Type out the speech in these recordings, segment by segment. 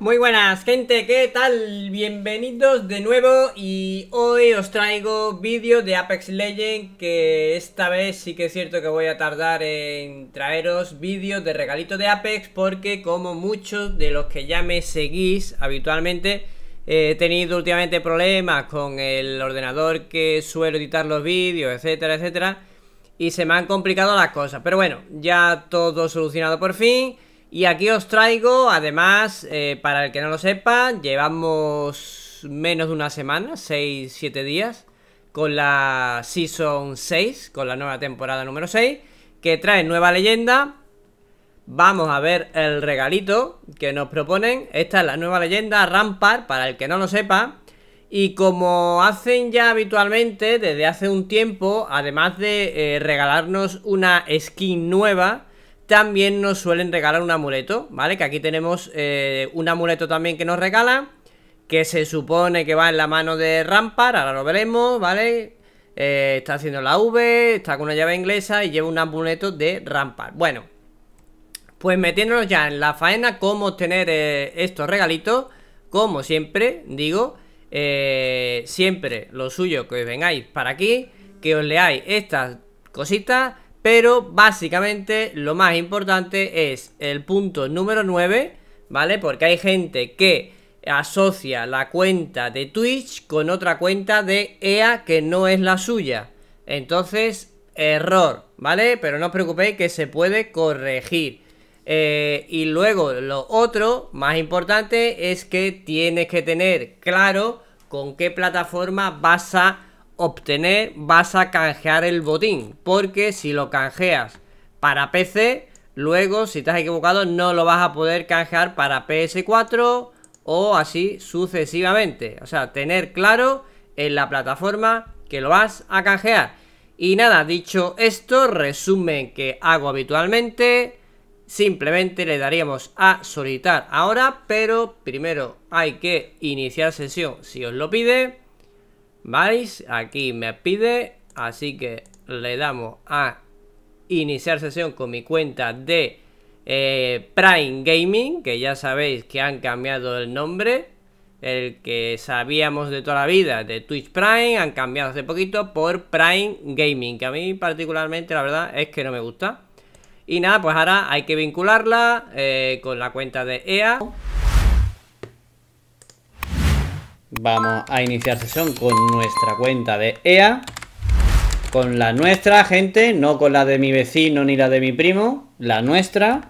Muy buenas gente, ¿qué tal? Bienvenidos de nuevo y hoy os traigo vídeos de Apex Legend. que esta vez sí que es cierto que voy a tardar en traeros vídeos de regalitos de Apex porque como muchos de los que ya me seguís habitualmente he tenido últimamente problemas con el ordenador que suelo editar los vídeos, etcétera, etcétera y se me han complicado las cosas, pero bueno, ya todo solucionado por fin y aquí os traigo, además, eh, para el que no lo sepa, llevamos menos de una semana, 6-7 días, con la Season 6, con la nueva temporada número 6, que trae nueva leyenda. Vamos a ver el regalito que nos proponen. Esta es la nueva leyenda Rampart, para el que no lo sepa. Y como hacen ya habitualmente, desde hace un tiempo, además de eh, regalarnos una skin nueva, también nos suelen regalar un amuleto, ¿vale? Que aquí tenemos eh, un amuleto también que nos regala. Que se supone que va en la mano de Rampar, ahora lo veremos, ¿vale? Eh, está haciendo la V, está con una llave inglesa y lleva un amuleto de Rampar. Bueno, pues metiéndonos ya en la faena, cómo obtener eh, estos regalitos. Como siempre, digo, siempre lo suyo que vengáis para aquí, que os leáis estas cositas, pero básicamente lo más importante es el punto número 9, ¿vale? Porque hay gente que asocia la cuenta de Twitch con otra cuenta de EA que no es la suya. Entonces, error, ¿vale? Pero no os preocupéis que se puede corregir. Eh, y luego lo otro, más importante, es que tienes que tener claro con qué plataforma vas a obtener vas a canjear el botín, porque si lo canjeas para PC, luego si te has equivocado no lo vas a poder canjear para PS4 o así sucesivamente. O sea, tener claro en la plataforma que lo vas a canjear. Y nada, dicho esto, resumen que hago habitualmente, simplemente le daríamos a solicitar ahora, pero primero hay que iniciar sesión si os lo pide. ¿Vais? Aquí me pide, así que le damos a iniciar sesión con mi cuenta de eh, Prime Gaming, que ya sabéis que han cambiado el nombre. El que sabíamos de toda la vida de Twitch Prime han cambiado hace poquito por Prime Gaming, que a mí particularmente la verdad es que no me gusta. Y nada, pues ahora hay que vincularla eh, con la cuenta de EA. Vamos a iniciar sesión con nuestra cuenta de EA. Con la nuestra, gente. No con la de mi vecino ni la de mi primo. La nuestra.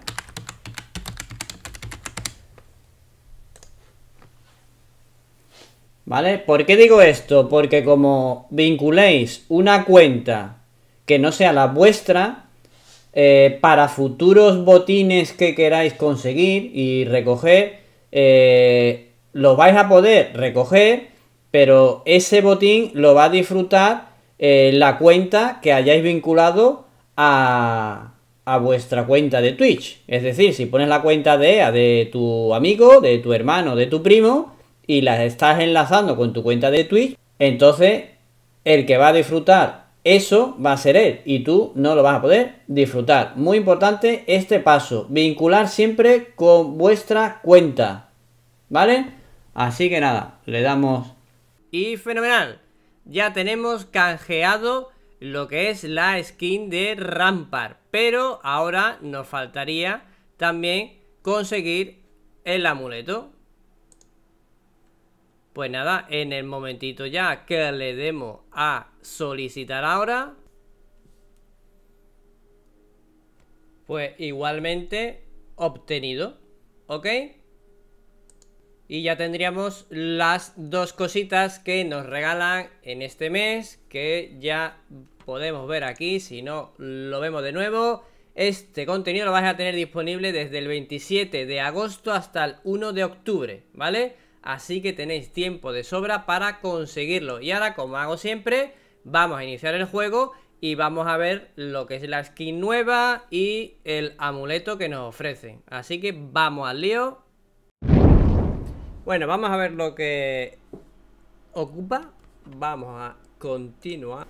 ¿Vale? ¿Por qué digo esto? Porque como vinculéis una cuenta que no sea la vuestra, eh, para futuros botines que queráis conseguir y recoger, eh, lo vais a poder recoger, pero ese botín lo va a disfrutar eh, la cuenta que hayáis vinculado a, a vuestra cuenta de Twitch. Es decir, si pones la cuenta de e de tu amigo, de tu hermano, de tu primo, y las estás enlazando con tu cuenta de Twitch, entonces el que va a disfrutar eso va a ser él y tú no lo vas a poder disfrutar. Muy importante este paso, vincular siempre con vuestra cuenta. ¿Vale? Así que nada, le damos... Y fenomenal, ya tenemos canjeado lo que es la skin de Rampar, pero ahora nos faltaría también conseguir el amuleto. Pues nada, en el momentito ya que le demos a solicitar ahora, pues igualmente obtenido, ¿ok? Y ya tendríamos las dos cositas que nos regalan en este mes, que ya podemos ver aquí, si no lo vemos de nuevo. Este contenido lo vais a tener disponible desde el 27 de agosto hasta el 1 de octubre, ¿vale? Así que tenéis tiempo de sobra para conseguirlo. Y ahora, como hago siempre, vamos a iniciar el juego y vamos a ver lo que es la skin nueva y el amuleto que nos ofrecen. Así que vamos al lío bueno, vamos a ver lo que ocupa. Vamos a continuar.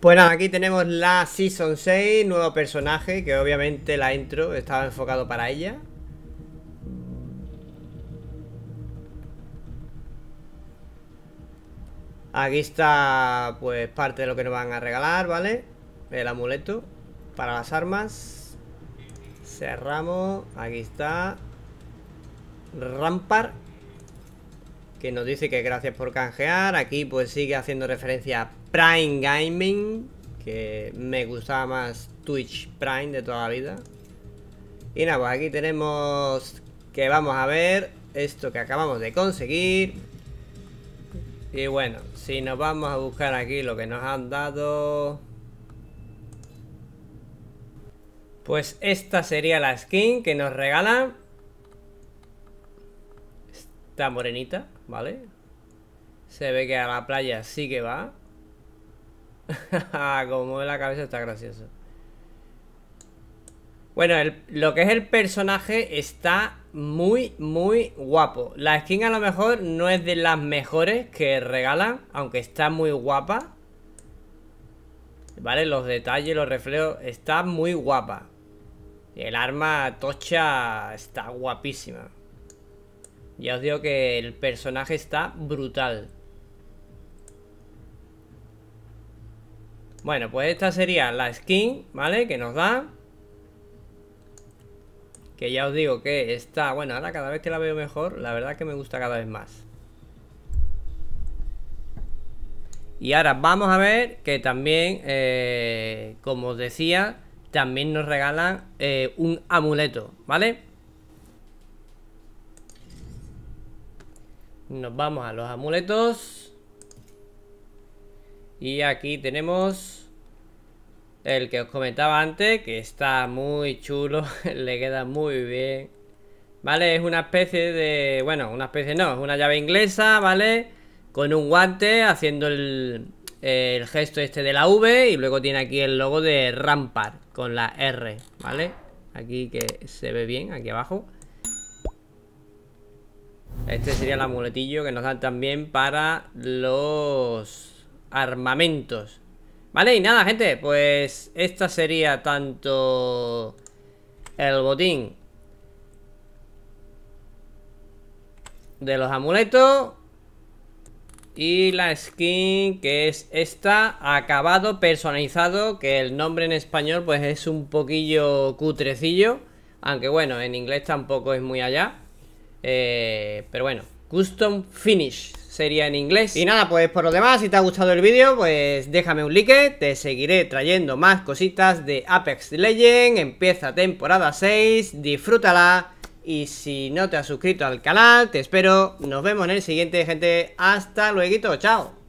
Pues aquí tenemos la Season 6, nuevo personaje, que obviamente la intro estaba enfocado para ella. Aquí está, pues, parte de lo que nos van a regalar, ¿vale? El amuleto para las armas. Cerramos, aquí está. Rampar que nos dice que gracias por canjear. Aquí pues sigue haciendo referencia a Prime Gaming, que me gustaba más Twitch Prime de toda la vida. Y nada, pues aquí tenemos que vamos a ver esto que acabamos de conseguir. Y bueno, si nos vamos a buscar aquí lo que nos han dado... Pues esta sería la skin que nos regalan Está morenita, ¿vale? Se ve que a la playa sí que va. Ah, como mueve la cabeza está gracioso. Bueno, lo que es el personaje está muy, muy guapo. La skin a lo mejor no es de las mejores que regalan, aunque está muy guapa. ¿Vale? Los detalles, los reflejos, está muy guapa. El arma tocha está guapísima. Ya os digo que el personaje está brutal. Bueno, pues esta sería la skin, ¿vale? Que nos da. Que ya os digo que está... Bueno, ahora cada vez que la veo mejor, la verdad es que me gusta cada vez más. Y ahora vamos a ver que también, eh, como os decía, también nos regalan eh, un amuleto, ¿vale? Nos vamos a los amuletos. Y aquí tenemos el que os comentaba antes, que está muy chulo, le queda muy bien. ¿Vale? Es una especie de... Bueno, una especie no, es una llave inglesa, ¿vale? Con un guante haciendo el, gesto este de la V y luego tiene aquí el logo de Rampart con la R, ¿vale? Aquí que se ve bien, aquí abajo. Este sería el amuletillo que nos dan también para los armamentos. Vale, y nada, gente, pues esta sería tanto el botín de los amuletos y la skin que es esta, acabado, personalizado, que el nombre en español pues es un poquillo cutrecillo, aunque bueno, en inglés tampoco es muy allá. Eh, pero bueno, Custom Finish sería en inglés. Y nada, pues por lo demás, si te ha gustado el vídeo, pues déjame un like, te seguiré trayendo más cositas de Apex Legend, empieza temporada 6, disfrútala. Y si no te has suscrito al canal, te espero. Nos vemos en el siguiente, gente. Hasta luego, chao.